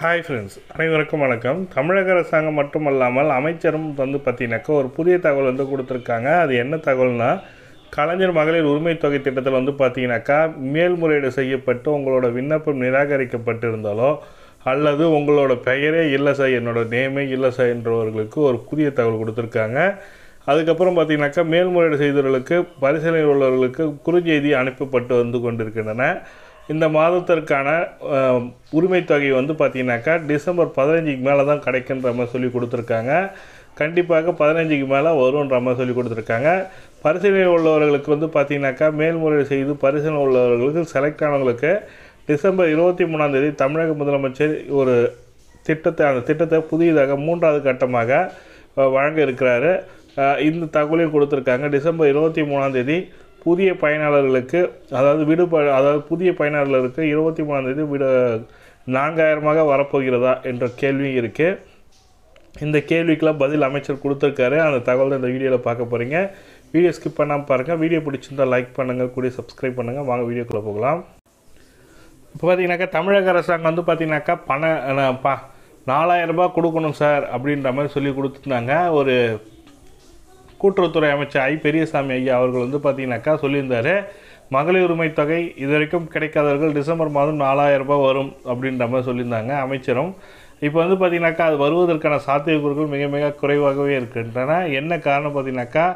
hi friends அனைவருக்கும் வணக்கம் தமிழக அரசாங்கம் மட்டுமல்லாமல் அமைச்சரும் வந்து பார்த்தீங்கன்னாக்கா ஒரு புதிய தகவல் வந்து கொடுத்துருக்காங்க அது என்ன தகவல்னால் கலைஞர் மகளிர் உரிமை தொகை திட்டத்தில் வந்து பார்த்தீங்கன்னாக்கா மேல்முறையீடு செய்யப்பட்டு உங்களோட விண்ணப்பம் நிராகரிக்கப்பட்டிருந்தாலோ அல்லது உங்களோட பெயரே இல்லை சார் என்னோடய நேமே இல்லை சார் என்றவர்களுக்கு ஒரு புதிய தகவல் கொடுத்துருக்காங்க அதுக்கப்புறம் பார்த்தீங்கன்னாக்கா மேல்முறையீடு செய்தவர்களுக்கு பரிசீலனை உள்ளவர்களுக்கு குறுஞ்செய்தி அனுப்பப்பட்டு வந்து கொண்டிருக்கின்றன இந்த மாதத்திற்கான உரிமை தொகை வந்து பார்த்திங்கனாக்கா டிசம்பர் பதினஞ்சுக்கு மேலே தான் கிடைக்குன்ற மாதிரி சொல்லி கொடுத்துருக்காங்க கண்டிப்பாக பதினஞ்சுக்கு மேலே வரும்ன்ற மாதிரி சொல்லி கொடுத்துருக்காங்க பரிசீலனை உள்ளவர்களுக்கு வந்து பார்த்திங்கனாக்கா மேல்முறையீடு செய்து பரிசீலனை உள்ளவர்களுக்கு செலக்ட் ஆனவங்களுக்கு டிசம்பர் இருபத்தி மூணாந்தேதி தமிழக முதலமைச்சர் ஒரு திட்டத்தை அந்த திட்டத்தை புதியதாக மூன்றாவது கட்டமாக வழங்க இருக்கிறாரு இந்த தகவலையும் கொடுத்துருக்காங்க டிசம்பர் இருபத்தி மூணாந்தேதி புதிய பயனாளர்களுக்கு அதாவது விடு அதாவது புதிய பயனாளர்களுக்கு இருபத்தி மூணாந்தேதி விட நான்காயிரமாக வரப்போகிறதா என்ற கேள்வியும் இருக்குது இந்த கேள்விக்கெலாம் பதில் அமைச்சர் கொடுத்துருக்காரு அந்த தகவல் இந்த வீடியோவில் பார்க்க போகிறீங்க வீடியோ ஸ்கிப் பண்ணாமல் பாருங்கள் வீடியோ பிடிச்சிருந்தால் லைக் பண்ணுங்கள் கூடிய சப்ஸ்கிரைப் பண்ணுங்கள் வாங்க வீடியோக்குள்ளே போகலாம் இப்போ பார்த்தீங்கன்னாக்கா தமிழக அரசாங்கம் வந்து பார்த்தீங்கன்னாக்கா பண பா நாலாயிரரூபா கொடுக்கணும் சார் அப்படின்ற மாதிரி சொல்லி கொடுத்துருந்தாங்க ஒரு கூட்டுறவுத்துறை அமைச்சர் ஐ பெரியசாமி ஐயா அவர்கள் வந்து பார்த்தீங்கன்னாக்கா சொல்லியிருந்தார் மகளிர் உரிமை தொகை இது வரைக்கும் கிடைக்காதவர்கள் டிசம்பர் மாதம் நாலாயிரம் ரூபாய் வரும் அப்படின்ற மாதிரி சொல்லியிருந்தாங்க அமைச்சரும் இப்போ வந்து பார்த்தீங்கன்னாக்கா அது வருவதற்கான சாத்தியக்கூறுகள் மிக மிக குறைவாகவே இருக்கின்றன என்ன காரணம் பார்த்தீங்கன்னாக்கா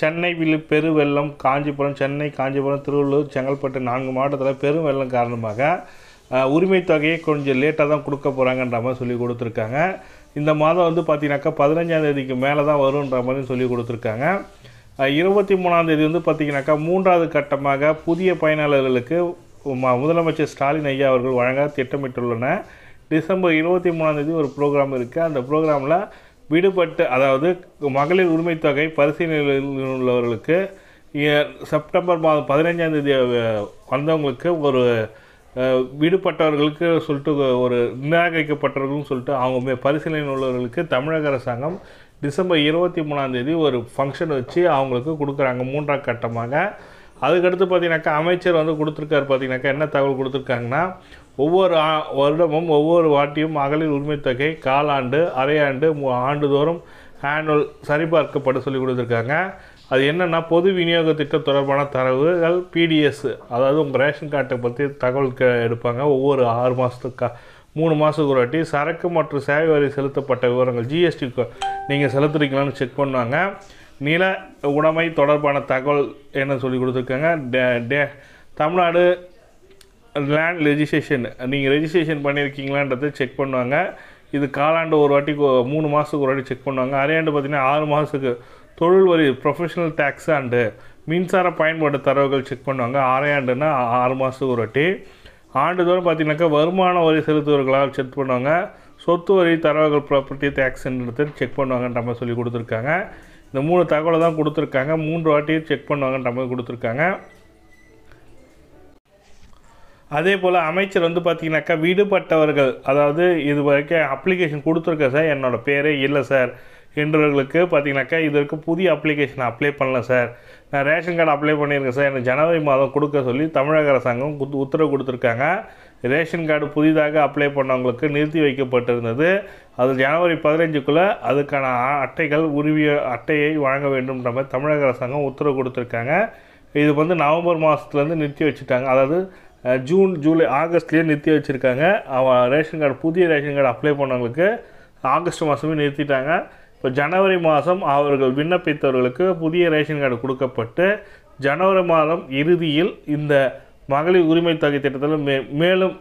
சென்னை வில்லு பெருவெள்ளம் காஞ்சிபுரம் சென்னை காஞ்சிபுரம் திருவள்ளூர் செங்கல்பட்டு நான்கு மாவட்டத்தில் பெரும் வெள்ளம் காரணமாக உரிமை தொகையை கொஞ்சம் லேட்டாக தான் கொடுக்க போகிறாங்கன்ற மாதிரி சொல்லி கொடுத்துருக்காங்க இந்த மாதம் வந்து பார்த்திங்கனாக்கா பதினஞ்சாந்தேதிக்கு மேலே தான் வருன்ற மாதிரி சொல்லி கொடுத்துருக்காங்க இருபத்தி மூணாந்தேதி வந்து பார்த்திங்கனாக்கா மூன்றாவது கட்டமாக புதிய பயனாளர்களுக்கு முதலமைச்சர் ஸ்டாலின் ஐயா அவர்கள் வழங்க திட்டமிட்டுள்ளன டிசம்பர் இருபத்தி மூணாந்தேதி ஒரு ப்ரோக்ராம் இருக்குது அந்த ப்ரோக்ராமில் விடுபட்டு அதாவது மகளிர் உரிமை தொகை பரிசீலனையில் உள்ளவர்களுக்கு செப்டம்பர் மாதம் பதினைஞ்சாந்தேதி வந்தவங்களுக்கு ஒரு விடுபட்டவர்களுக்கு சொல்லிட்டு ஒரு நிராகரிக்கப்பட்டவர்கள்னு சொல்லிட்டு அவங்க பரிசீலனை உள்ளவர்களுக்கு தமிழக அரசாங்கம் டிசம்பர் இருபத்தி தேதி ஒரு ஃபங்க்ஷன் வச்சு அவங்களுக்கு கொடுக்குறாங்க மூன்றாம் கட்டமாக அதுக்கடுத்து பார்த்தீங்கன்னாக்கா அமைச்சர் வந்து கொடுத்துருக்காரு பார்த்தீங்கன்னாக்கா என்ன தகவல் கொடுத்துருக்காங்கன்னா ஒவ்வொரு வருடமும் ஒவ்வொரு வாட்டியும் மகளிர் உரிமை தொகை காலாண்டு அரையாண்டு ஆண்டுதோறும் ஆனுவல் சரிபார்க்கப்பட்டு சொல்லி கொடுத்துருக்காங்க அது என்னென்னா பொது விநியோக திட்டம் தொடர்பான தரவுகள் பிடிஎஸ் அதாவது உங்கள் ரேஷன் கார்டை பற்றி தகவல் க எடுப்பாங்க ஒவ்வொரு ஆறு மாதத்துக்கா மூணு மாதத்துக்கு ஒரு வாட்டி சரக்கு மற்றும் சேவை வரி செலுத்தப்பட்ட விவரங்கள் ஜிஎஸ்டி நீங்கள் செலுத்துறீங்களான்னு செக் பண்ணுவாங்க நில உடைமை தொடர்பான தகவல் என்ன சொல்லி கொடுத்துருக்காங்க டே டே தமிழ்நாடு லேண்ட் ரெஜிஸ்ட்ரேஷன் நீங்கள் ரெஜிஸ்ட்ரேஷன் பண்ணியிருக்கீங்களான்றதை செக் பண்ணுவாங்க இது காலாண்டு ஒரு வாட்டி மூணு மாதத்துக்கு ஒரு வாட்டி செக் பண்ணுவாங்க அரையாண்டு பார்த்திங்கன்னா ஆறு மாதத்துக்கு தொழில் வரி ப்ரொஃபஷனல் டேக்ஸ் அண்டு மின்சார பயன்பாடு தரவுகள் செக் பண்ணுவாங்க ஆண்டுன்னா ஆறு மாதத்துக்கு ஒரு வாட்டி ஆண்டுதோறும் பார்த்திங்கனாக்கா வருமான வரி செலுத்துவர்களால் செக் பண்ணுவாங்க சொத்து வரி தரவுகள் ப்ராப்பர்ட்டி டேக்ஸ்ன்றது செக் பண்ணுவாங்கன்ற மாதிரி சொல்லி கொடுத்துருக்காங்க இந்த மூணு தகவலை தான் கொடுத்துருக்காங்க மூன்று வாட்டியும் செக் பண்ணுவாங்கன்ற மாதிரி கொடுத்துருக்காங்க அதே போல் அமைச்சர் வந்து பார்த்திங்கனாக்கா விடுபட்டவர்கள் அதாவது இது வரைக்கும் அப்ளிகேஷன் கொடுத்துருக்கேன் சார் என்னோடய பேரே இல்லை சார் என்றவர்களுக்கு பார்த்தீங்கன்னாக்கா இதற்கு புதிய அப்ளிகேஷன் அப்ளை பண்ணல சார் நான் ரேஷன் கார்டு அப்ளை பண்ணியிருக்கேன் சார் எனக்கு ஜனவரி மாதம் கொடுக்க சொல்லி தமிழக அரசாங்கம் உத்தரவு கொடுத்துருக்காங்க ரேஷன் கார்டு புதிதாக அப்ளை பண்ணவங்களுக்கு நிறுத்தி வைக்கப்பட்டிருந்தது அது ஜனவரி பதினஞ்சுக்குள்ளே அதுக்கான அட்டைகள் உரிய அட்டையை வழங்க வேண்டும்ன்ற மாதிரி தமிழக அரசாங்கம் உத்தரவு கொடுத்துருக்காங்க இது வந்து நவம்பர் மாதத்துலேருந்து நிறுத்தி வச்சுட்டாங்க அதாவது ஜூன் ஜூலை ஆகஸ்ட்லேயே நிறுத்தி வச்சுருக்காங்க அவன் ரேஷன் கார்டு புதிய ரேஷன் கார்டு அப்ளை பண்ணவங்களுக்கு ஆகஸ்ட் மாதமே நிறுத்திட்டாங்க இப்போ ஜனவரி மாதம் அவர்கள் விண்ணப்பித்தவர்களுக்கு புதிய ரேஷன் கார்டு கொடுக்கப்பட்டு ஜனவரி மாதம் இறுதியில் இந்த மகளிர் உரிமை தொகை திட்டத்தில் மே மேலும்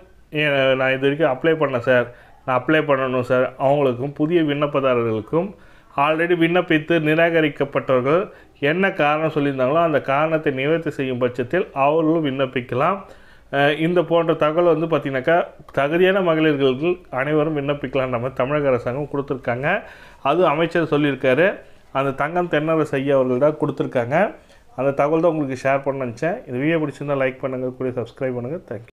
நான் இது வரைக்கும் அப்ளை பண்ணேன் சார் நான் அப்ளை பண்ணணும் சார் அவங்களுக்கும் புதிய விண்ணப்பதாரர்களுக்கும் ஆல்ரெடி விண்ணப்பித்து நிராகரிக்கப்பட்டவர்கள் என்ன காரணம் சொல்லியிருந்தாங்களோ அந்த காரணத்தை நிவர்த்தி செய்யும் பட்சத்தில் அவர்களும் விண்ணப்பிக்கலாம் இந்த போன்ற தகவல் வந்து பார்த்திங்கனாக்கா தகுதியான மகளிர்களுக்கு அனைவரும் விண்ணப்பிக்கலாம் நம்ம தமிழக அரசாங்கம் கொடுத்துருக்காங்க அது அமைச்சர் சொல்லியிருக்காரு அந்த தங்கம் தென்னரசு ஐயா அவர்கள் தான் கொடுத்துருக்காங்க அந்த தகவல் தான் உங்களுக்கு ஷேர் பண்ண நினச்சேன் இந்த வீடியோ பிடிச்சிருந்தால் லைக் பண்ணுங்கள் கூட சப்ஸ்கிரைப் பண்ணுங்கள் தேங்க்யூ